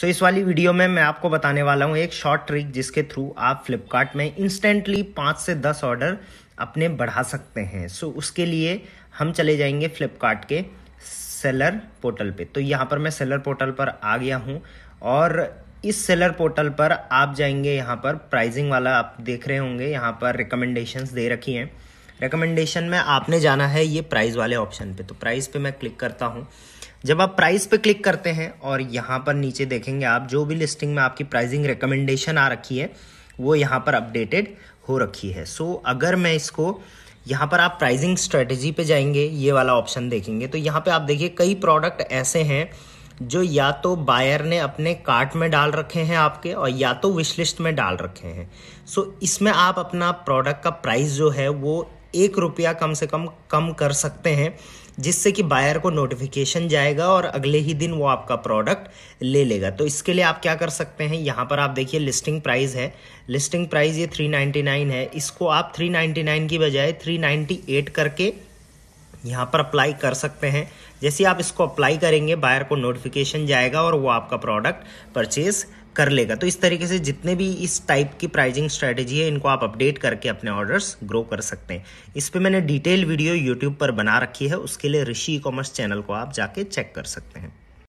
सो so, इस वाली video में मैं आपको बताने वाला हूँ एक शॉर्ट ट्रिक जिसके थ्रू आप फ्लिपकार्ट में इंस्टेंटली पाँच से दस ऑर्डर अपने बढ़ा सकते हैं सो so, उसके लिए हम चले जाएंगे फ्लिपकार्ट के सेलर पोर्टल पे तो यहाँ पर मैं सेलर पोर्टल पर आ गया हूँ और इस सेलर पोर्टल पर आप जाएंगे यहाँ पर प्राइजिंग वाला आप देख रहे होंगे यहाँ पर रिकमेंडेशन दे रखी हैं रिकमेंडेशन में आपने जाना है ये प्राइज वाले ऑप्शन पर तो प्राइस पर मैं क्लिक करता हूँ जब आप प्राइस पे क्लिक करते हैं और यहाँ पर नीचे देखेंगे आप जो भी लिस्टिंग में आपकी प्राइसिंग रिकमेंडेशन आ रखी है वो यहाँ पर अपडेटेड हो रखी है सो so, अगर मैं इसको यहाँ पर आप प्राइसिंग स्ट्रेटजी पे जाएंगे ये वाला ऑप्शन देखेंगे तो यहाँ पे आप देखिए कई प्रोडक्ट ऐसे हैं जो या तो बायर ने अपने कार्ट में डाल रखे हैं आपके और या तो विशलिस्ट में डाल रखे हैं सो so, इसमें आप अपना प्रोडक्ट का प्राइस जो है वो एक रुपया कम से कम कम कर सकते हैं जिससे कि बायर को नोटिफिकेशन जाएगा और अगले ही दिन वो आपका प्रोडक्ट ले लेगा तो इसके लिए आप क्या कर सकते हैं यहाँ पर आप देखिए लिस्टिंग प्राइस है लिस्टिंग प्राइस ये 399 है इसको आप 399 की बजाय 398 करके यहाँ पर अप्लाई कर सकते हैं जैसे आप इसको अप्लाई करेंगे बायर को नोटिफिकेशन जाएगा और वो आपका प्रोडक्ट परचेज कर लेगा तो इस तरीके से जितने भी इस टाइप की प्राइजिंग स्ट्रैटेजी है इनको आप अपडेट करके अपने ऑर्डर्स ग्रो कर सकते हैं इस पर मैंने डिटेल वीडियो यूट्यूब पर बना रखी है उसके लिए ऋषि ई कॉमर्स चैनल को आप जाके चेक कर सकते हैं